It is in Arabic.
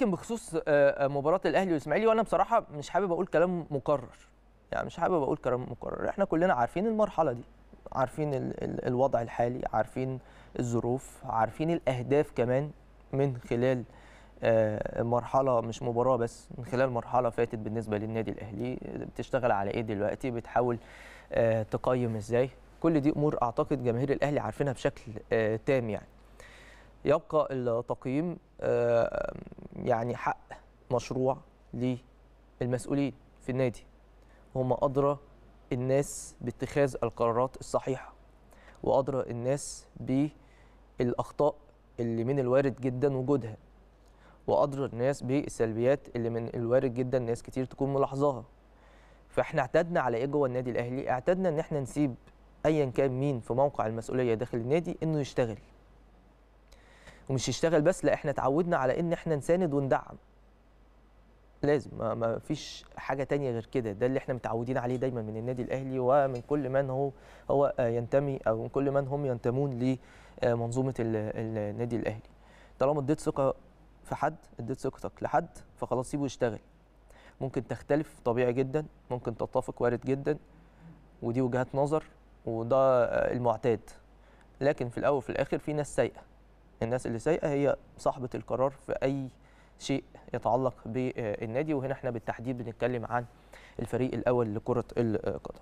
لكن بخصوص آه، آه، مباراه الاهلي والاسماعيلي وانا بصراحه مش حابب اقول كلام مكرر يعني مش حابب اقول كلام مكرر احنا كلنا عارفين المرحله دي عارفين الوضع الحالي عارفين الظروف عارفين الاهداف كمان من خلال آه، مرحله مش مباراه بس من خلال مرحله فاتت بالنسبه للنادي الاهلي بتشتغل على ايه دلوقتي بتحاول تقيم ازاي كل دي امور اعتقد جماهير الاهلي عارفينها بشكل تام يعني يبقى التقييم يعني حق مشروع للمسؤولين في النادي هم أدرى الناس باتخاذ القرارات الصحيحة وأدرى الناس بالأخطاء اللي من الوارد جدا وجودها وأدرى الناس بالسلبيات اللي من الوارد جدا ناس كتير تكون ملاحظاها فاحنا اعتدنا على ايه جوه النادي الاهلي اعتدنا ان احنا نسيب ايا كان مين في موقع المسؤوليه داخل النادي انه يشتغل ومش يشتغل بس لا احنا اتعودنا على ان احنا نساند وندعم لازم ما فيش حاجه تانية غير كده ده اللي احنا متعودين عليه دايما من النادي الاهلي ومن كل من هو هو آه، ينتمي او من كل من هم ينتمون لمنظومه آه، النادي الاهلي طالما اديت ثقه في حد اديت ثقتك لحد فخلاص سيبه يشتغل ممكن تختلف طبيعي جدا ممكن تتفق وارد جدا ودي وجهات نظر وده آه، المعتاد لكن في الاول وفي الاخر في ناس سيئه الناس اللي سايقه هي صاحبه القرار في اي شيء يتعلق بالنادي وهنا احنا بالتحديد بنتكلم عن الفريق الاول لكره القدم